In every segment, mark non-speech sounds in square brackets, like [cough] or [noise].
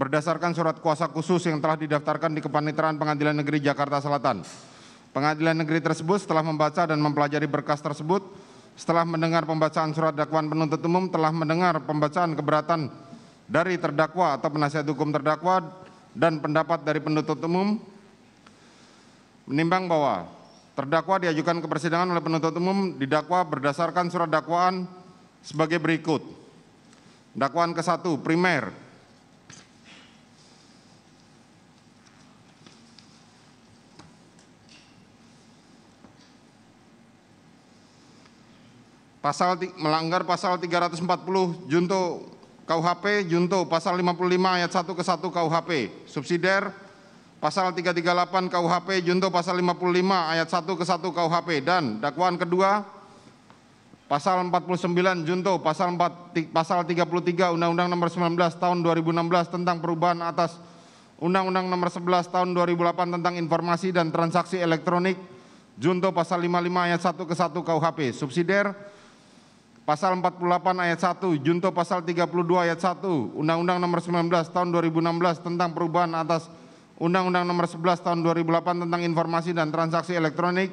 Berdasarkan surat kuasa khusus yang telah didaftarkan di Kepaniteraan Pengadilan Negeri Jakarta Selatan. Pengadilan negeri tersebut setelah membaca dan mempelajari berkas tersebut, setelah mendengar pembacaan surat dakwaan penuntut umum, telah mendengar pembacaan keberatan dari terdakwa atau penasihat hukum terdakwa dan pendapat dari penuntut umum, menimbang bahwa terdakwa diajukan ke persidangan oleh penuntut umum didakwa berdasarkan surat dakwaan sebagai berikut. Dakwaan ke-1 primer pasal melanggar pasal 340 junto KUHP junto pasal 55 ayat 1 ke 1 KUHP subsidiar pasal 338 KUHP junto pasal 55 ayat 1 ke 1 KUHP dan dakwaan kedua pasal 49 junto pasal 4 pasal 33 Undang-Undang nomor 19 tahun 2016 tentang perubahan atas Undang-Undang nomor 11 tahun 2008 tentang informasi dan transaksi elektronik junto pasal 55 ayat 1 ke 1 KUHP subsidiar Pasal 48 ayat 1, Junto pasal 32 ayat 1, Undang-Undang nomor 19 tahun 2016 tentang perubahan atas Undang-Undang nomor 11 tahun 2008 tentang informasi dan transaksi elektronik,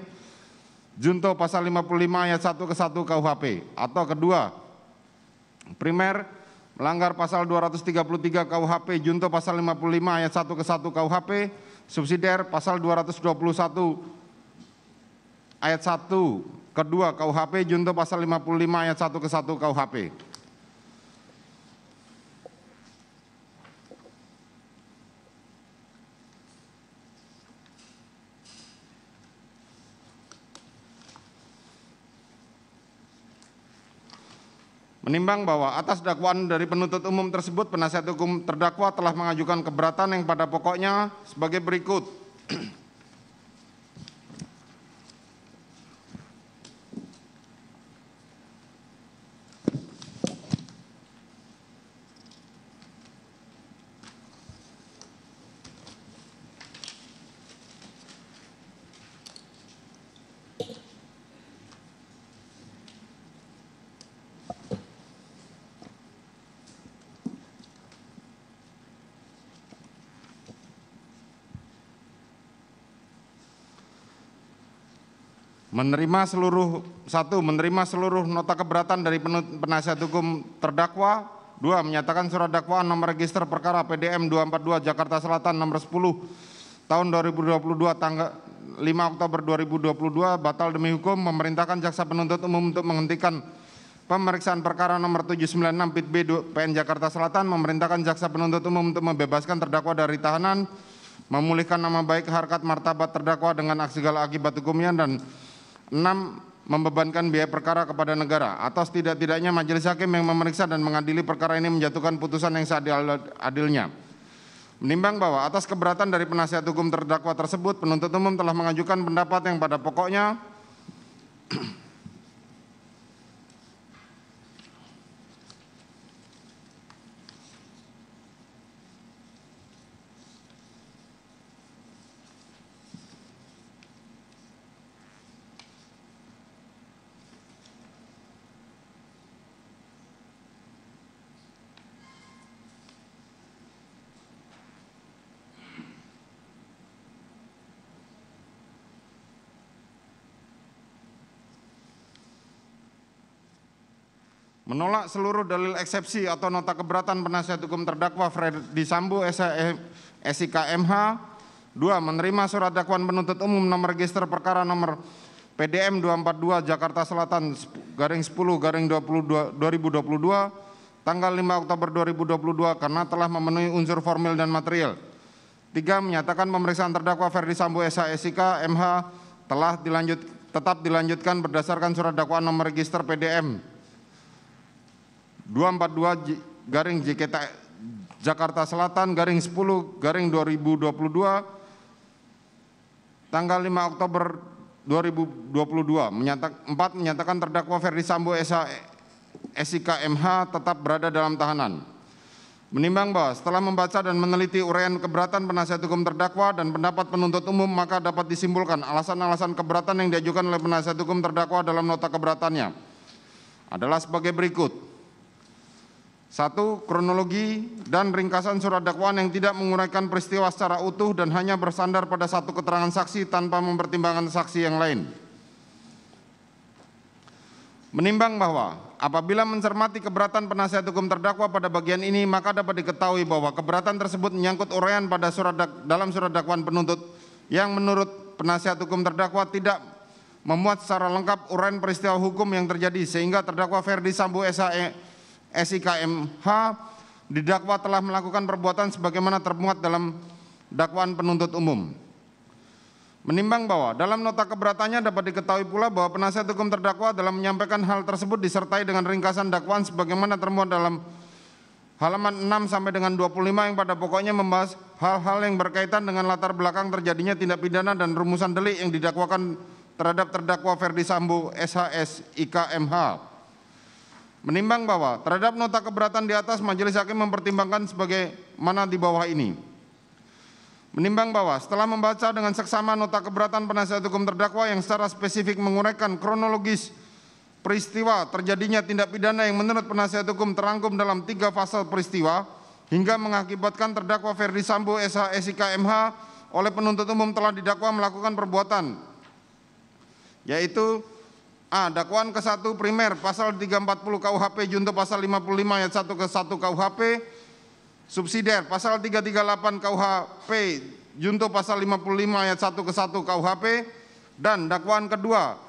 Junto pasal 55 ayat 1 ke 1 KUHP atau kedua primer melanggar pasal 233 KUHP junto pasal 55 ayat 1 ke 1 KUHP subsidiar pasal 221 ayat 1 kedua KUHP junto pasal 55 ayat 1 ke 1 KUHP. Menimbang bahwa atas dakwaan dari penuntut umum tersebut, penasihat hukum terdakwa telah mengajukan keberatan yang pada pokoknya sebagai berikut. [clears throat] menerima seluruh satu menerima seluruh nota keberatan dari penasihat hukum terdakwa dua menyatakan surat dakwaan nomor register perkara PDM 242 Jakarta Selatan nomor 10 tahun 2022 tanggal 5 Oktober 2022 batal demi hukum memerintahkan jaksa penuntut umum untuk menghentikan pemeriksaan perkara nomor 796 PIT B PN Jakarta Selatan memerintahkan jaksa penuntut umum untuk membebaskan terdakwa dari tahanan memulihkan nama baik harkat martabat terdakwa dengan aksi segala akibat hukumnya dan 6 membebankan biaya perkara kepada negara atas tidak tidaknya majelis hakim yang memeriksa dan mengadili perkara ini menjatuhkan putusan yang seadil-adilnya. Menimbang bahwa atas keberatan dari penasihat hukum terdakwa tersebut, penuntut umum telah mengajukan pendapat yang pada pokoknya Menolak seluruh dalil eksepsi atau nota keberatan penasihat hukum terdakwa Freddy Sambo e, SIKMH. Dua, menerima surat dakwaan penuntut umum nomor register perkara nomor PDM 242 Jakarta Selatan garing 10 garing 22, 2022 tanggal 5 Oktober 2022 karena telah memenuhi unsur formil dan material. Tiga, menyatakan pemeriksaan terdakwa Ferdi Sambo SH e, MH telah dilanjut, tetap dilanjutkan berdasarkan surat dakwaan nomor register PDM 242 garing JKT Jakarta Selatan garing 10 garing 2022 tanggal 5 Oktober 2022 menyatak, 4 menyatakan terdakwa Ferdi Sambo SA SIK MH tetap berada dalam tahanan. Menimbang bahwa setelah membaca dan meneliti uraian keberatan penasihat hukum terdakwa dan pendapat penuntut umum maka dapat disimpulkan alasan-alasan keberatan yang diajukan oleh penasihat hukum terdakwa dalam nota keberatannya adalah sebagai berikut. Satu, kronologi dan ringkasan surat dakwaan yang tidak menguraikan peristiwa secara utuh dan hanya bersandar pada satu keterangan saksi tanpa mempertimbangkan saksi yang lain. Menimbang bahwa apabila mencermati keberatan penasihat hukum terdakwa pada bagian ini, maka dapat diketahui bahwa keberatan tersebut menyangkut uraian pada surat dak dalam surat dakwaan penuntut yang menurut penasihat hukum terdakwa tidak memuat secara lengkap uraian peristiwa hukum yang terjadi sehingga terdakwa Ferdi Sambo SHE SIKMH didakwa telah melakukan perbuatan sebagaimana termuat dalam dakwaan penuntut umum. Menimbang bahwa dalam nota keberatannya dapat diketahui pula bahwa penasihat hukum terdakwa dalam menyampaikan hal tersebut disertai dengan ringkasan dakwaan sebagaimana termuat dalam halaman 6 sampai dengan 25 yang pada pokoknya membahas hal-hal yang berkaitan dengan latar belakang terjadinya tindak pidana dan rumusan delik yang didakwakan terhadap terdakwa Ferdi Sambo SHS IKMH. Menimbang bahwa terhadap nota keberatan di atas majelis hakim mempertimbangkan sebagai mana di bawah ini. Menimbang bahwa setelah membaca dengan seksama nota keberatan penasihat hukum terdakwa yang secara spesifik menguraikan kronologis peristiwa terjadinya tindak pidana yang menurut penasihat hukum terangkum dalam tiga fase peristiwa hingga mengakibatkan terdakwa Ferdi Sambo SH SIK MH oleh penuntut umum telah didakwa melakukan perbuatan yaitu A. Dakwaan ke-1 primer pasal 340 KUHP junto pasal 55 ayat 1 ke-1 KUHP subsidiar pasal 338 KUHP junto pasal 55 ayat 1 ke-1 KUHP dan dakwaan kedua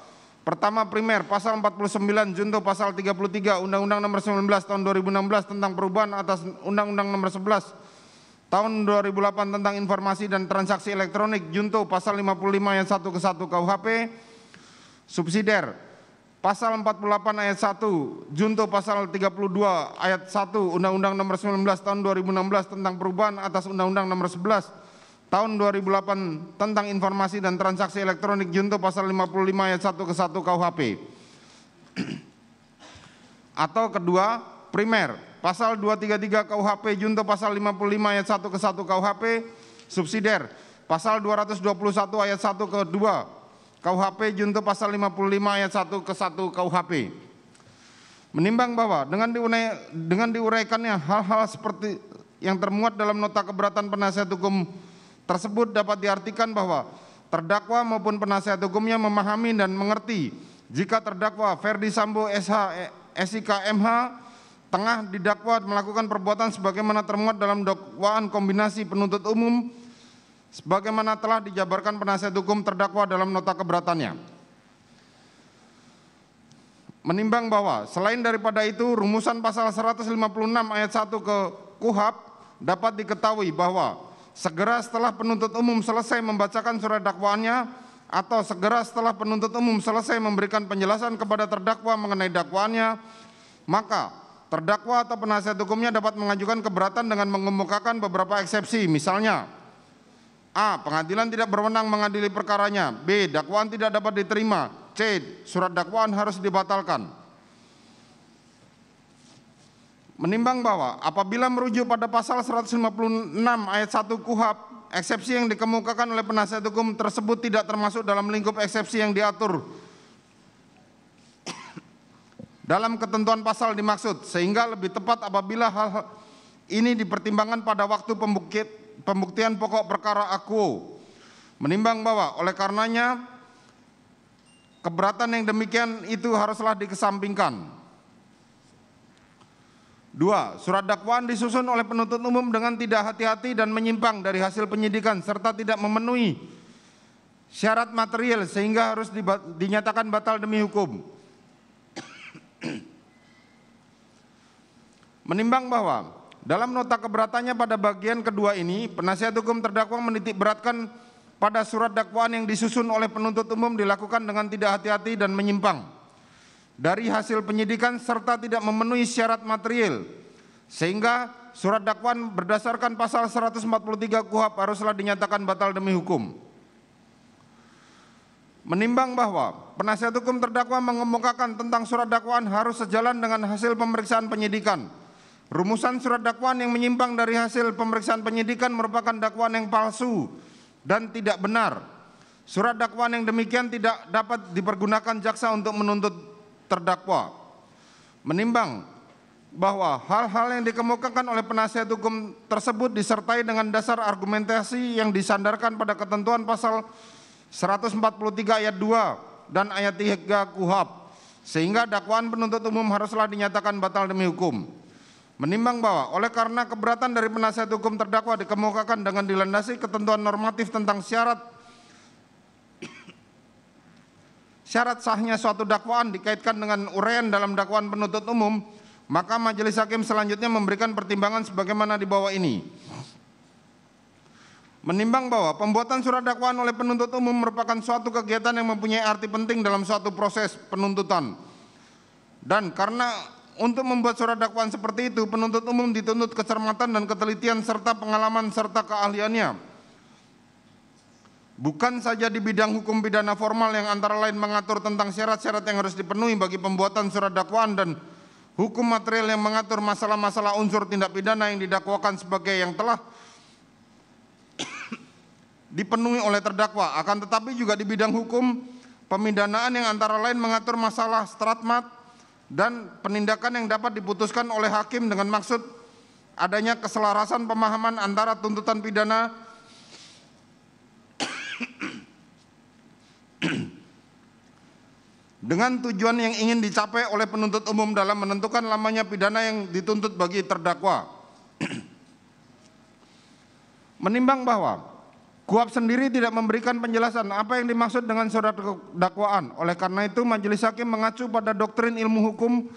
pertama primer pasal 49 junto pasal 33 Undang-Undang nomor 19 tahun 2016 tentang perubahan atas Undang-Undang nomor 11 tahun 2008 tentang informasi dan transaksi elektronik junto pasal 55 ayat 1 ke 1 KUHP subsidiar Pasal 48 ayat 1, Junto pasal 32 ayat 1 Undang-Undang nomor 19 tahun 2016 tentang perubahan atas Undang-Undang nomor 11 tahun 2008 tentang informasi dan transaksi elektronik Junto pasal 55 ayat 1 ke 1 KUHP. [clears throat] Atau kedua, primer pasal 233 KUHP Junto pasal 55 ayat 1 ke 1 KUHP subsidiar pasal 221 ayat 1 ke 2 KUHP junto pasal 55 ayat 1 ke 1 KUHP. Menimbang bahwa dengan diunai, dengan diuraikannya hal-hal seperti yang termuat dalam nota keberatan penasihat hukum tersebut dapat diartikan bahwa terdakwa maupun penasihat hukumnya memahami dan mengerti jika terdakwa Ferdi Sambo SH SIK MH tengah didakwa melakukan perbuatan sebagaimana termuat dalam dakwaan kombinasi penuntut umum sebagaimana telah dijabarkan penasihat hukum terdakwa dalam nota keberatannya menimbang bahwa selain daripada itu rumusan pasal 156 ayat 1 ke KUHAP dapat diketahui bahwa segera setelah penuntut umum selesai membacakan surat dakwaannya atau segera setelah penuntut umum selesai memberikan penjelasan kepada terdakwa mengenai dakwaannya maka terdakwa atau penasihat hukumnya dapat mengajukan keberatan dengan mengemukakan beberapa eksepsi misalnya A. Pengadilan tidak berwenang mengadili perkaranya. B. Dakwaan tidak dapat diterima. C. Surat dakwaan harus dibatalkan. Menimbang bahwa apabila merujuk pada pasal 156 ayat 1 KUHAP, eksepsi yang dikemukakan oleh penasihat hukum tersebut tidak termasuk dalam lingkup eksepsi yang diatur dalam ketentuan pasal dimaksud, sehingga lebih tepat apabila hal, -hal ini dipertimbangkan pada waktu pembukit, pembuktian pokok perkara aku menimbang bahwa oleh karenanya keberatan yang demikian itu haruslah dikesampingkan. Dua, surat dakwaan disusun oleh penuntut umum dengan tidak hati-hati dan menyimpang dari hasil penyidikan serta tidak memenuhi syarat material sehingga harus dinyatakan batal demi hukum. [coughs] Menimbang bahwa dalam nota keberatannya pada bagian kedua ini, penasihat hukum terdakwa menitik beratkan pada surat dakwaan yang disusun oleh penuntut umum dilakukan dengan tidak hati-hati dan menyimpang dari hasil penyidikan serta tidak memenuhi syarat material sehingga surat dakwaan berdasarkan pasal 143 KUHAP haruslah dinyatakan batal demi hukum. Menimbang bahwa penasihat hukum terdakwa mengemukakan tentang surat dakwaan harus sejalan dengan hasil pemeriksaan penyidikan Rumusan surat dakwaan yang menyimpang dari hasil pemeriksaan penyidikan merupakan dakwaan yang palsu dan tidak benar. Surat dakwaan yang demikian tidak dapat dipergunakan jaksa untuk menuntut terdakwa. Menimbang bahwa hal-hal yang dikemukakan oleh penasihat hukum tersebut disertai dengan dasar argumentasi yang disandarkan pada ketentuan pasal 143 ayat 2 dan ayat 3 KUHAP sehingga dakwaan penuntut umum haruslah dinyatakan batal demi hukum. Menimbang bahwa oleh karena keberatan dari penasihat hukum terdakwa dikemukakan dengan dilandasi ketentuan normatif tentang syarat syarat sahnya suatu dakwaan dikaitkan dengan uraian dalam dakwaan penuntut umum, maka majelis hakim selanjutnya memberikan pertimbangan sebagaimana di bawah ini. Menimbang bahwa pembuatan surat dakwaan oleh penuntut umum merupakan suatu kegiatan yang mempunyai arti penting dalam suatu proses penuntutan. Dan karena untuk membuat surat dakwaan seperti itu, penuntut umum dituntut kecermatan dan ketelitian serta pengalaman serta keahliannya. Bukan saja di bidang hukum pidana formal yang antara lain mengatur tentang syarat-syarat yang harus dipenuhi bagi pembuatan surat dakwaan dan hukum material yang mengatur masalah-masalah unsur tindak pidana yang didakwakan sebagai yang telah [coughs] dipenuhi oleh terdakwa. Akan tetapi juga di bidang hukum pemidanaan yang antara lain mengatur masalah stratmat, dan penindakan yang dapat diputuskan oleh hakim dengan maksud adanya keselarasan pemahaman antara tuntutan pidana dengan tujuan yang ingin dicapai oleh penuntut umum dalam menentukan lamanya pidana yang dituntut bagi terdakwa. [clears throat] Menimbang bahwa Kuap sendiri tidak memberikan penjelasan apa yang dimaksud dengan surat dakwaan. Oleh karena itu majelis hakim mengacu pada doktrin ilmu hukum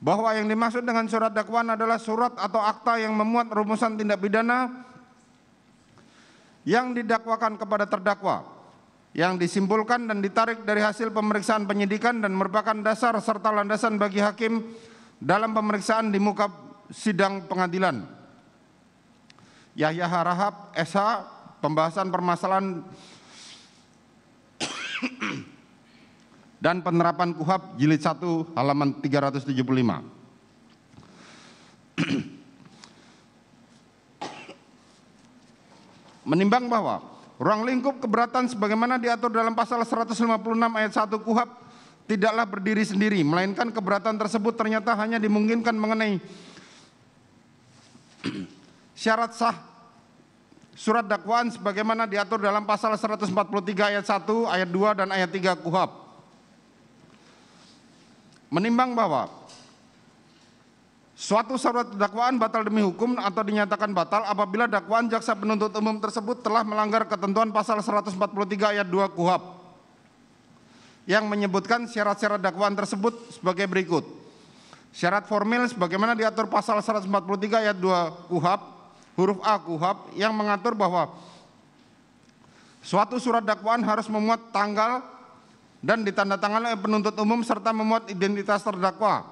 bahwa yang dimaksud dengan surat dakwaan adalah surat atau akta yang memuat rumusan tindak pidana yang didakwakan kepada terdakwa yang disimpulkan dan ditarik dari hasil pemeriksaan penyidikan dan merupakan dasar serta landasan bagi hakim dalam pemeriksaan di muka sidang pengadilan. Yahya Harahap SH pembahasan permasalahan dan penerapan KUHAP jilid 1 halaman 375. Menimbang bahwa ruang lingkup keberatan sebagaimana diatur dalam pasal 156 ayat 1 KUHAP tidaklah berdiri sendiri melainkan keberatan tersebut ternyata hanya dimungkinkan mengenai syarat sah Surat dakwaan sebagaimana diatur dalam pasal 143 ayat 1, ayat 2 dan ayat 3 KUHAP. Menimbang bahwa suatu surat dakwaan batal demi hukum atau dinyatakan batal apabila dakwaan jaksa penuntut umum tersebut telah melanggar ketentuan pasal 143 ayat 2 KUHAP yang menyebutkan syarat-syarat dakwaan tersebut sebagai berikut. Syarat formil sebagaimana diatur pasal 143 ayat 2 KUHAP huruf A kuhab yang mengatur bahwa suatu surat dakwaan harus memuat tanggal dan ditandatangani oleh penuntut umum serta memuat identitas terdakwa.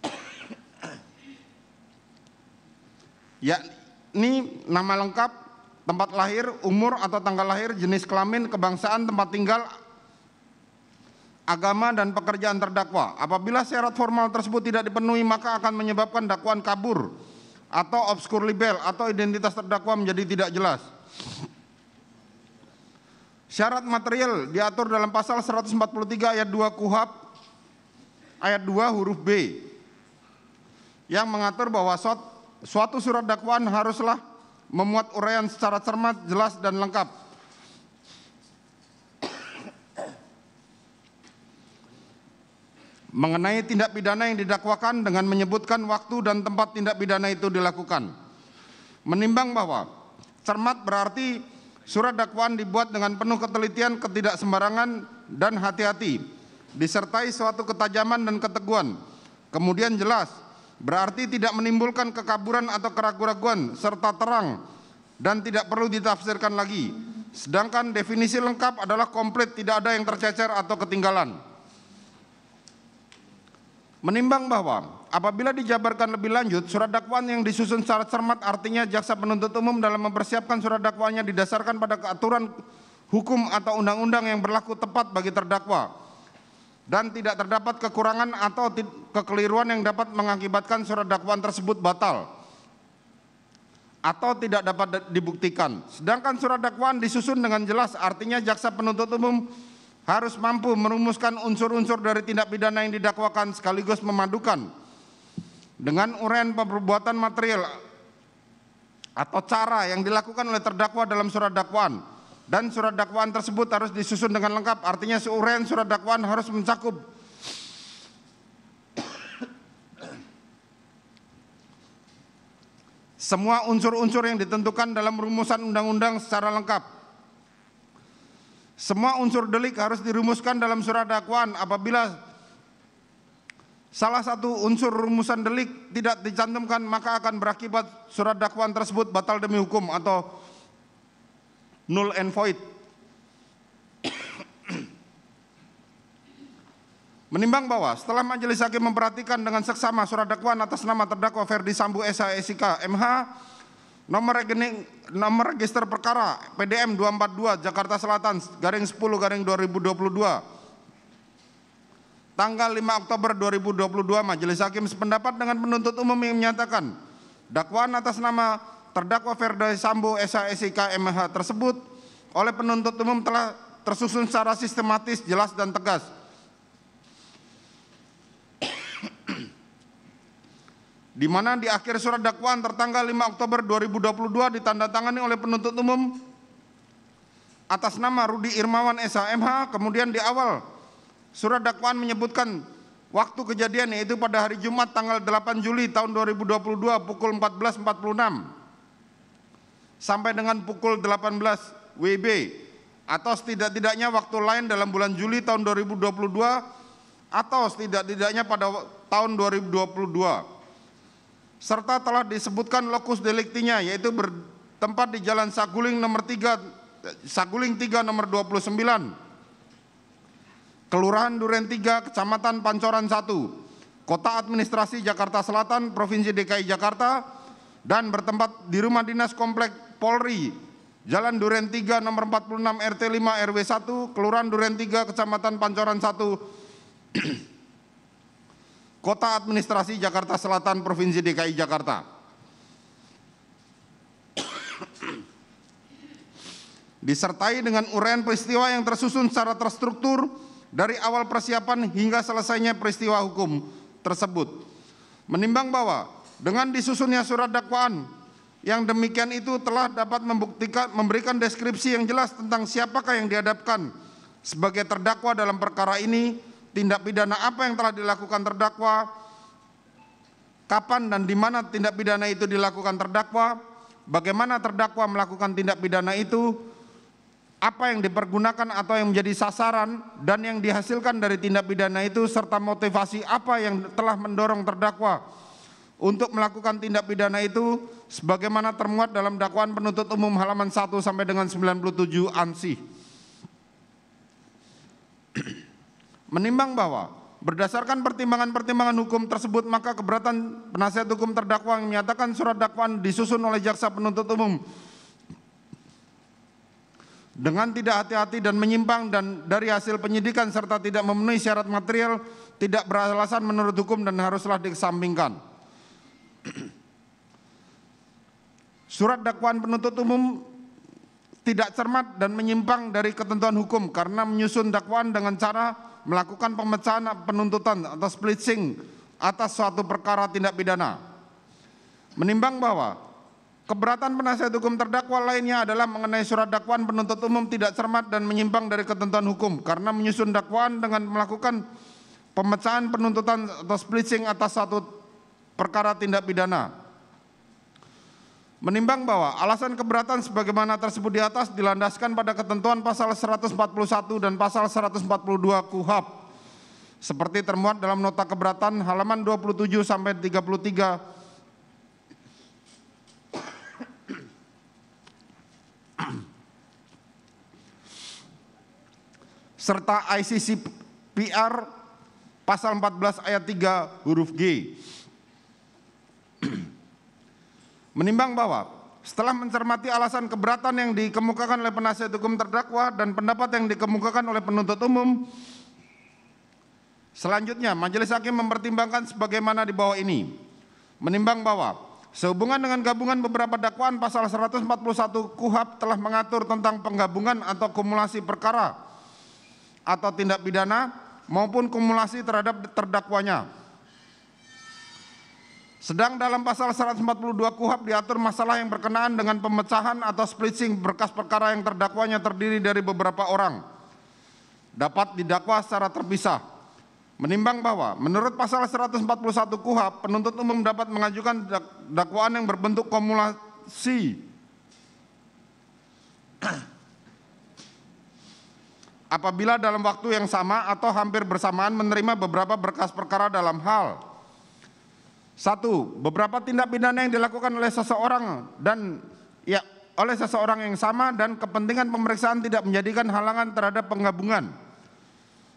[coughs] yakni nama lengkap, tempat lahir, umur atau tanggal lahir, jenis kelamin, kebangsaan, tempat tinggal, agama dan pekerjaan terdakwa. Apabila syarat formal tersebut tidak dipenuhi maka akan menyebabkan dakwaan kabur atau obscure libel atau identitas terdakwa menjadi tidak jelas. Syarat material diatur dalam pasal 143 ayat 2 KUHAP ayat 2 huruf B yang mengatur bahwa suatu surat dakwaan haruslah memuat uraian secara cermat, jelas dan lengkap mengenai tindak pidana yang didakwakan dengan menyebutkan waktu dan tempat tindak pidana itu dilakukan. Menimbang bahwa cermat berarti surat dakwaan dibuat dengan penuh ketelitian, ketidaksembarangan, dan hati-hati, disertai suatu ketajaman dan keteguhan. Kemudian jelas, berarti tidak menimbulkan kekaburan atau keraguan-raguan serta terang dan tidak perlu ditafsirkan lagi. Sedangkan definisi lengkap adalah komplit, tidak ada yang tercecer atau ketinggalan. Menimbang bahwa apabila dijabarkan lebih lanjut, surat dakwaan yang disusun secara cermat artinya jaksa penuntut umum dalam mempersiapkan surat dakwaannya didasarkan pada aturan hukum atau undang-undang yang berlaku tepat bagi terdakwa dan tidak terdapat kekurangan atau kekeliruan yang dapat mengakibatkan surat dakwaan tersebut batal atau tidak dapat dibuktikan. Sedangkan surat dakwaan disusun dengan jelas artinya jaksa penuntut umum harus mampu merumuskan unsur-unsur dari tindak pidana yang didakwakan sekaligus memadukan dengan uraian perbuatan material atau cara yang dilakukan oleh terdakwa dalam surat dakwaan dan surat dakwaan tersebut harus disusun dengan lengkap artinya uraian surat dakwaan harus mencakup semua unsur-unsur yang ditentukan dalam rumusan undang-undang secara lengkap semua unsur delik harus dirumuskan dalam surat dakwaan apabila salah satu unsur rumusan delik tidak dicantumkan maka akan berakibat surat dakwaan tersebut batal demi hukum atau null and void. [clears throat] Menimbang bahwa setelah majelis hakim memperhatikan dengan seksama surat dakwaan atas nama terdakwa Ferdi Sambo SH SIK MH Nomor rekening nomor register perkara PDM 242 Jakarta Selatan garing 10 garing 2022 tanggal 5 Oktober 2022 Majelis Hakim sependapat dengan penuntut umum yang menyatakan dakwaan atas nama terdakwa Ferdi Sambo SHSIK MH tersebut oleh penuntut umum telah tersusun secara sistematis, jelas dan tegas di mana di akhir surat dakwaan tertanggal 5 Oktober 2022 ditandatangani oleh penuntut umum atas nama Rudi Irmawan SHMH kemudian di awal surat dakwaan menyebutkan waktu kejadian yaitu pada hari Jumat tanggal 8 Juli tahun 2022 pukul 14.46 sampai dengan pukul 18 WIB atau setidak-tidaknya waktu lain dalam bulan Juli tahun 2022 atau setidak-tidaknya pada tahun 2022 serta telah disebutkan lokus deliktinya yaitu bertempat di Jalan Saguling nomor 3 Saguling 3 nomor 29 Kelurahan Duren 3 Kecamatan Pancoran 1 Kota Administrasi Jakarta Selatan Provinsi DKI Jakarta dan bertempat di rumah dinas Komplek Polri Jalan Duren 3 nomor 46 RT 5 RW 1, Kelurahan Duren 3 Kecamatan Pancoran 1 [clears throat] Kota Administrasi Jakarta Selatan Provinsi DKI Jakarta. Disertai dengan uraian peristiwa yang tersusun secara terstruktur dari awal persiapan hingga selesainya peristiwa hukum tersebut. Menimbang bahwa dengan disusunnya surat dakwaan yang demikian itu telah dapat membuktikan memberikan deskripsi yang jelas tentang siapakah yang dihadapkan sebagai terdakwa dalam perkara ini tindak pidana apa yang telah dilakukan terdakwa, kapan dan di mana tindak pidana itu dilakukan terdakwa, bagaimana terdakwa melakukan tindak pidana itu, apa yang dipergunakan atau yang menjadi sasaran dan yang dihasilkan dari tindak pidana itu serta motivasi apa yang telah mendorong terdakwa untuk melakukan tindak pidana itu sebagaimana termuat dalam dakwaan penuntut umum halaman 1 sampai dengan 97 ANSI menimbang bahwa Berdasarkan pertimbangan-pertimbangan hukum tersebut, maka keberatan penasihat hukum terdakwa yang menyatakan surat dakwaan disusun oleh jaksa penuntut umum dengan tidak hati-hati dan menyimpang dan dari hasil penyidikan serta tidak memenuhi syarat material tidak beralasan menurut hukum dan haruslah dikesampingkan. [clears throat] Surat dakwaan penuntut umum tidak cermat dan menyimpang dari ketentuan hukum karena menyusun dakwaan dengan cara melakukan pemecahan penuntutan atau splitsing atas suatu perkara tindak pidana. Menimbang bahwa keberatan penasihat hukum terdakwa lainnya adalah mengenai surat dakwaan penuntut umum tidak cermat dan menyimpang dari ketentuan hukum karena menyusun dakwaan dengan melakukan pemecahan penuntutan atau splitsing atas suatu perkara tindak pidana. Menimbang bahwa alasan keberatan sebagaimana tersebut di atas dilandaskan pada ketentuan pasal 141 dan pasal 142 KUHAP seperti termuat dalam nota keberatan halaman 27 sampai 33 serta ICC PR pasal 14 ayat 3 huruf G Menimbang bahwa setelah mencermati alasan keberatan yang dikemukakan oleh penasihat hukum terdakwa dan pendapat yang dikemukakan oleh penuntut umum, selanjutnya majelis hakim mempertimbangkan sebagaimana di bawah ini. Menimbang bahwa sehubungan dengan gabungan beberapa dakwaan pasal 141 KUHAP telah mengatur tentang penggabungan atau kumulasi perkara atau tindak pidana maupun kumulasi terhadap terdakwanya sedang dalam pasal 142 KUHAP diatur masalah yang berkenaan dengan pemecahan atau splitting berkas perkara yang terdakwanya terdiri dari beberapa orang. Dapat didakwa secara terpisah. Menimbang bahwa menurut pasal 141 KUHAP penuntut umum dapat mengajukan dakwaan yang berbentuk kumulasi apabila dalam waktu yang sama atau hampir bersamaan menerima beberapa berkas perkara dalam hal satu, beberapa tindak pidana yang dilakukan oleh seseorang dan ya oleh seseorang yang sama dan kepentingan pemeriksaan tidak menjadikan halangan terhadap penggabungan.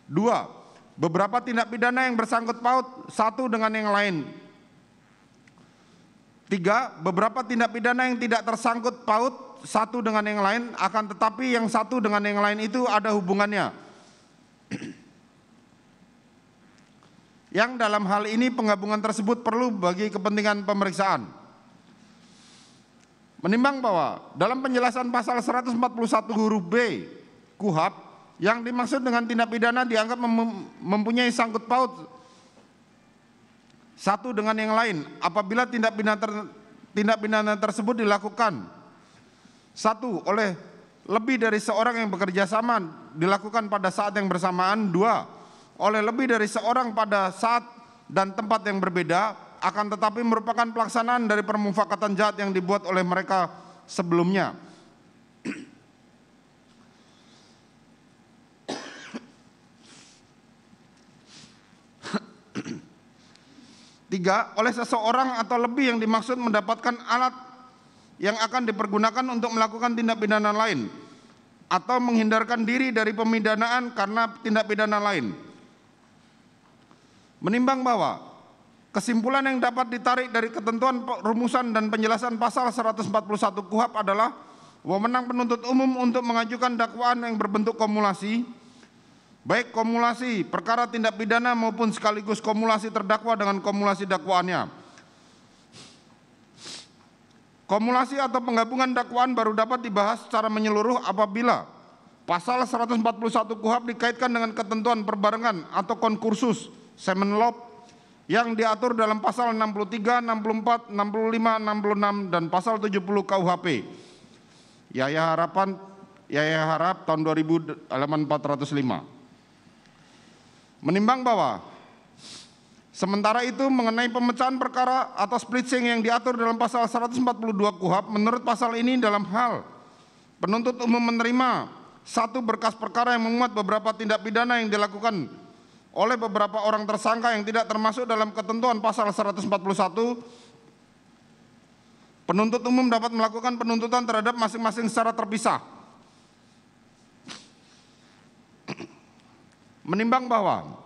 Dua, beberapa tindak pidana yang bersangkut paut satu dengan yang lain. Tiga, beberapa tindak pidana yang tidak tersangkut paut satu dengan yang lain akan tetapi yang satu dengan yang lain itu ada hubungannya yang dalam hal ini penggabungan tersebut perlu bagi kepentingan pemeriksaan. Menimbang bahwa dalam penjelasan pasal 141 huruf B KUHAP yang dimaksud dengan tindak pidana dianggap mem mempunyai sangkut paut satu dengan yang lain apabila tindak pidana ter tindak pidana tersebut dilakukan satu oleh lebih dari seorang yang bekerja sama dilakukan pada saat yang bersamaan dua oleh lebih dari seorang pada saat dan tempat yang berbeda, akan tetapi merupakan pelaksanaan dari permufakatan jahat yang dibuat oleh mereka sebelumnya. Tiga, oleh seseorang atau lebih yang dimaksud mendapatkan alat yang akan dipergunakan untuk melakukan tindak pidana lain atau menghindarkan diri dari pemidanaan karena tindak pidana lain. Menimbang bahwa kesimpulan yang dapat ditarik dari ketentuan rumusan dan penjelasan pasal 141 KUHAP adalah wewenang penuntut umum untuk mengajukan dakwaan yang berbentuk kumulasi baik kumulasi perkara tindak pidana maupun sekaligus kumulasi terdakwa dengan kumulasi dakwaannya. Kumulasi atau penggabungan dakwaan baru dapat dibahas secara menyeluruh apabila pasal 141 KUHAP dikaitkan dengan ketentuan perbarengan atau konkursus Semenlop yang diatur dalam pasal 63, 64, 65, 66 dan pasal 70 KUHP. Yaya harapan Yaya harap tahun 2000 halaman 405. Menimbang bahwa Sementara itu mengenai pemecahan perkara atau pleasing yang diatur dalam pasal 142 KUHP menurut pasal ini dalam hal penuntut umum menerima satu berkas perkara yang menguat beberapa tindak pidana yang dilakukan oleh beberapa orang tersangka yang tidak termasuk dalam ketentuan pasal 141 penuntut umum dapat melakukan penuntutan terhadap masing-masing secara terpisah menimbang bahwa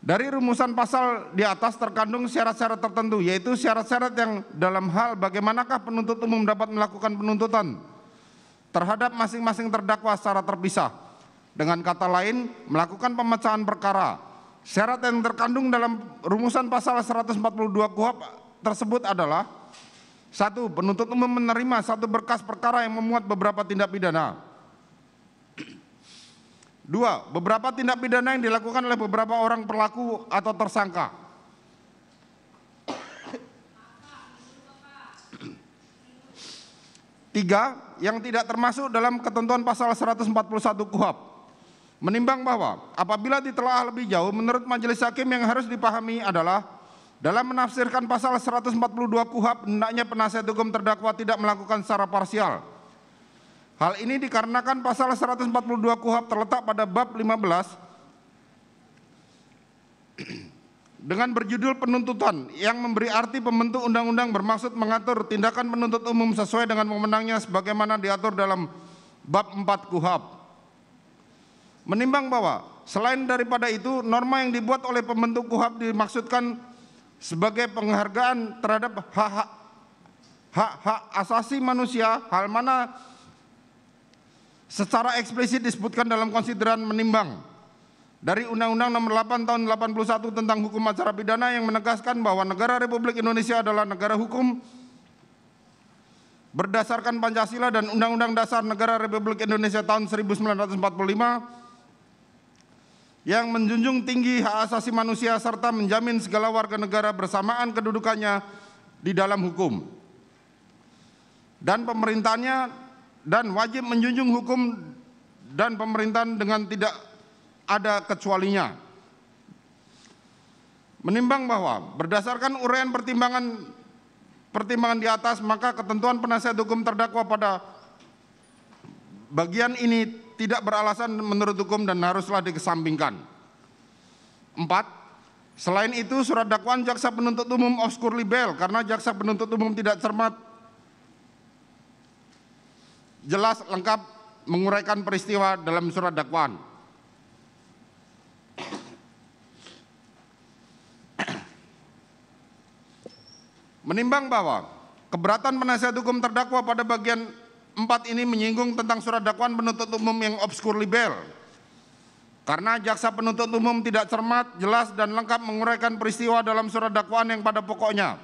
dari rumusan pasal di atas terkandung syarat-syarat tertentu yaitu syarat-syarat yang dalam hal bagaimanakah penuntut umum dapat melakukan penuntutan terhadap masing-masing terdakwa secara terpisah dengan kata lain melakukan pemecahan perkara Syarat yang terkandung dalam rumusan pasal 142 KUHP tersebut adalah satu, penuntut umum menerima satu berkas perkara yang memuat beberapa tindak pidana. Dua, beberapa tindak pidana yang dilakukan oleh beberapa orang pelaku atau tersangka. Tiga, yang tidak termasuk dalam ketentuan pasal 141 KUHP. Menimbang bahwa apabila ditelaah lebih jauh menurut majelis hakim yang harus dipahami adalah dalam menafsirkan pasal 142 KUHAP hendaknya penasihat hukum terdakwa tidak melakukan secara parsial. Hal ini dikarenakan pasal 142 KUHAP terletak pada bab 15 dengan berjudul penuntutan yang memberi arti pembentuk undang-undang bermaksud mengatur tindakan penuntut umum sesuai dengan pemenangnya sebagaimana diatur dalam bab 4 KUHAP. Menimbang bahwa selain daripada itu norma yang dibuat oleh pembentuk KUHAP dimaksudkan sebagai penghargaan terhadap hak-hak hak-hak asasi manusia hal mana secara eksplisit disebutkan dalam konsideran menimbang dari Undang-Undang Nomor 8 Tahun 81 tentang Hukum Acara Pidana yang menegaskan bahwa negara Republik Indonesia adalah negara hukum berdasarkan Pancasila dan Undang-Undang Dasar Negara Republik Indonesia tahun 1945 yang menjunjung tinggi hak asasi manusia serta menjamin segala warga negara bersamaan kedudukannya di dalam hukum dan pemerintahnya dan wajib menjunjung hukum dan pemerintahan dengan tidak ada kecualinya. Menimbang bahwa berdasarkan uraian pertimbangan pertimbangan di atas maka ketentuan penasihat hukum terdakwa pada bagian ini tidak beralasan menurut hukum dan haruslah dikesampingkan. Empat, selain itu surat dakwaan jaksa penuntut umum obskur libel karena jaksa penuntut umum tidak cermat, jelas lengkap menguraikan peristiwa dalam surat dakwaan. Menimbang bahwa keberatan penasihat hukum terdakwa pada bagian 4 ini menyinggung tentang surat dakwaan penuntut umum yang obskur libel. Karena jaksa penuntut umum tidak cermat, jelas dan lengkap menguraikan peristiwa dalam surat dakwaan yang pada pokoknya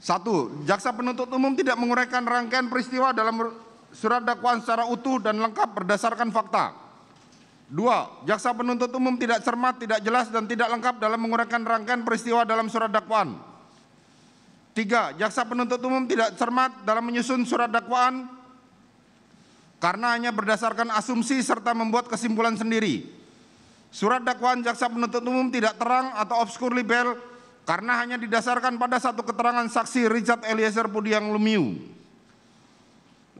Satu, jaksa penuntut umum tidak menguraikan rangkaian peristiwa dalam surat dakwaan secara utuh dan lengkap berdasarkan fakta. Dua, jaksa penuntut umum tidak cermat, tidak jelas, dan tidak lengkap dalam menguraikan rangkaian peristiwa dalam surat dakwaan. Tiga, jaksa penuntut umum tidak cermat dalam menyusun surat dakwaan karena hanya berdasarkan asumsi serta membuat kesimpulan sendiri. Surat dakwaan jaksa penuntut umum tidak terang atau obscure libel karena hanya didasarkan pada satu keterangan saksi Richard Eliezer Pudiang Lumiu.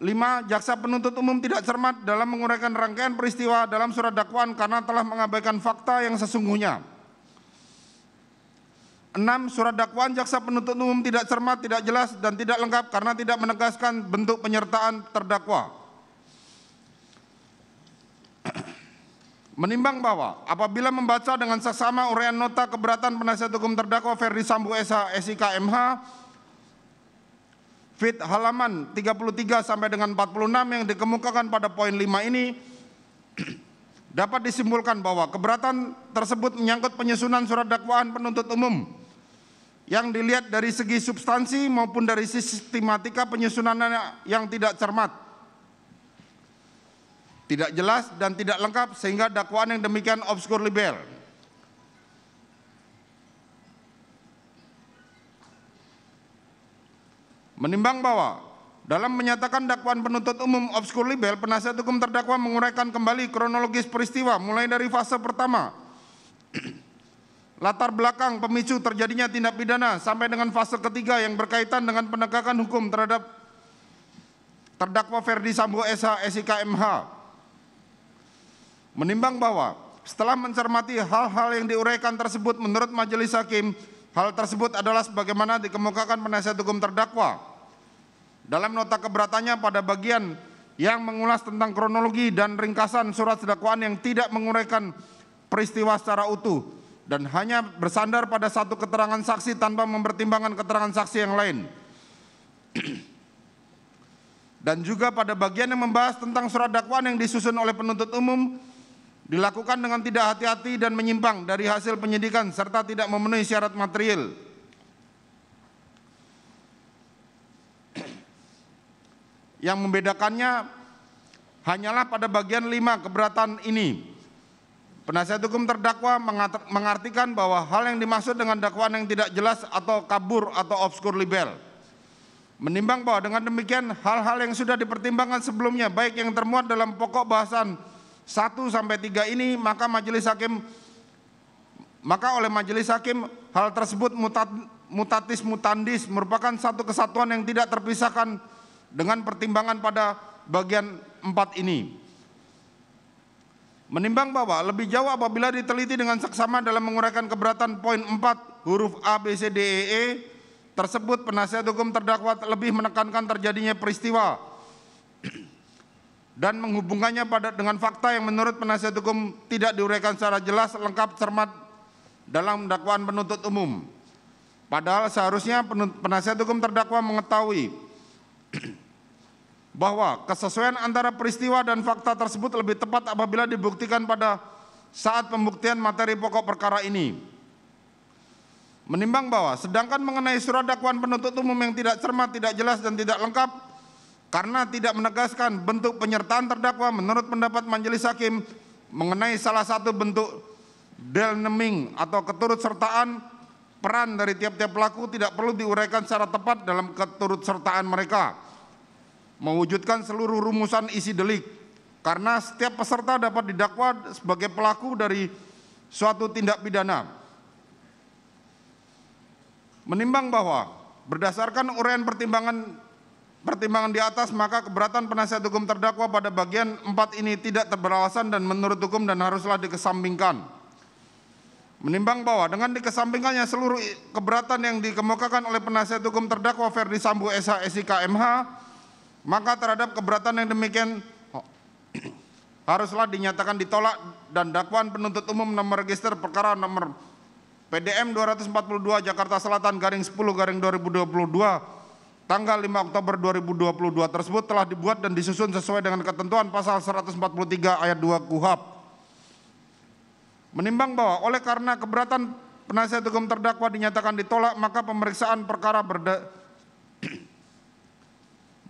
Lima, jaksa penuntut umum tidak cermat dalam menguraikan rangkaian peristiwa dalam surat dakwaan karena telah mengabaikan fakta yang sesungguhnya. Enam, surat dakwaan jaksa penuntut umum tidak cermat, tidak jelas, dan tidak lengkap karena tidak menegaskan bentuk penyertaan terdakwa. Menimbang bahwa apabila membaca dengan seksama uraian nota keberatan penasihat hukum terdakwa Ferdi Sambu SH SIKMH Fit halaman 33 sampai dengan 46 yang dikemukakan pada poin 5 ini [clears throat] dapat disimpulkan bahwa keberatan tersebut menyangkut penyusunan surat dakwaan penuntut umum yang dilihat dari segi substansi maupun dari sistematika penyusunannya yang tidak cermat, tidak jelas dan tidak lengkap sehingga dakwaan yang demikian obskur liberal Menimbang bahwa dalam menyatakan dakwaan penuntut umum obskur libel, penasihat hukum terdakwa menguraikan kembali kronologis peristiwa mulai dari fase pertama [clears throat] latar belakang pemicu terjadinya tindak pidana sampai dengan fase ketiga yang berkaitan dengan penegakan hukum terhadap terdakwa Ferdi Sambo SH SIKMH. Menimbang bahwa setelah mencermati hal-hal yang diuraikan tersebut menurut majelis hakim, hal tersebut adalah sebagaimana dikemukakan penasihat hukum terdakwa dalam nota keberatannya pada bagian yang mengulas tentang kronologi dan ringkasan surat dakwaan yang tidak menguraikan peristiwa secara utuh dan hanya bersandar pada satu keterangan saksi tanpa mempertimbangkan keterangan saksi yang lain. [clears throat] dan juga pada bagian yang membahas tentang surat dakwaan yang disusun oleh penuntut umum dilakukan dengan tidak hati-hati dan menyimpang dari hasil penyidikan serta tidak memenuhi syarat material. Yang membedakannya hanyalah pada bagian lima keberatan ini. Penasihat hukum terdakwa mengartikan bahwa hal yang dimaksud dengan dakwaan yang tidak jelas atau kabur atau obskur libel. Menimbang bahwa dengan demikian hal-hal yang sudah dipertimbangkan sebelumnya baik yang termuat dalam pokok bahasan 1 sampai 3 ini maka majelis hakim maka oleh majelis hakim hal tersebut mutat, mutatis mutandis merupakan satu kesatuan yang tidak terpisahkan dengan pertimbangan pada bagian 4 ini. Menimbang bahwa lebih jauh apabila diteliti dengan seksama dalam menguraikan keberatan poin 4 huruf A, B, C, D, E, E tersebut penasihat hukum terdakwa lebih menekankan terjadinya peristiwa [clears throat] dan menghubungkannya pada dengan fakta yang menurut penasihat hukum tidak diuraikan secara jelas, lengkap, cermat dalam dakwaan penuntut umum. Padahal seharusnya penasihat hukum terdakwa mengetahui bahwa kesesuaian antara peristiwa dan fakta tersebut lebih tepat apabila dibuktikan pada saat pembuktian materi pokok perkara ini. Menimbang bahwa sedangkan mengenai surat dakwaan penuntut umum yang tidak cermat, tidak jelas dan tidak lengkap karena tidak menegaskan bentuk penyertaan terdakwa menurut pendapat majelis hakim mengenai salah satu bentuk delneming atau keturutsertaan peran dari tiap-tiap pelaku tidak perlu diuraikan secara tepat dalam keturutsertaan mereka mewujudkan seluruh rumusan isi delik karena setiap peserta dapat didakwa sebagai pelaku dari suatu tindak pidana. Menimbang bahwa berdasarkan uraian pertimbangan pertimbangan di atas maka keberatan penasihat hukum terdakwa pada bagian 4 ini tidak terberalasan dan menurut hukum dan haruslah dikesampingkan menimbang bahwa dengan dikesampingkannya seluruh keberatan yang dikemukakan oleh penasihat hukum terdakwa Ferdi Sambo SH SIK MH maka terhadap keberatan yang demikian oh, [clears throat] haruslah dinyatakan ditolak dan dakwaan penuntut umum nomor register perkara nomor PDM 242 Jakarta Selatan garing 10 garing 2022 tanggal 5 Oktober 2022 tersebut telah dibuat dan disusun sesuai dengan ketentuan pasal 143 ayat 2 KUHAP. Menimbang bahwa oleh karena keberatan penasihat hukum terdakwa dinyatakan ditolak maka pemeriksaan perkara berde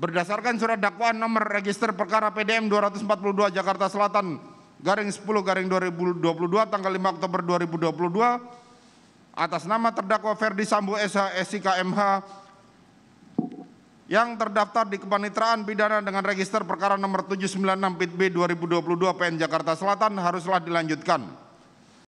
Berdasarkan surat dakwaan nomor register perkara PDM 242 Jakarta Selatan garing 10 garing 2022 tanggal 5 Oktober 2022 atas nama terdakwa Ferdi Sambo SH SIKMH yang terdaftar di Kepanitraan Pidana dengan register perkara nomor 796 PITB 2022 PN Jakarta Selatan haruslah dilanjutkan.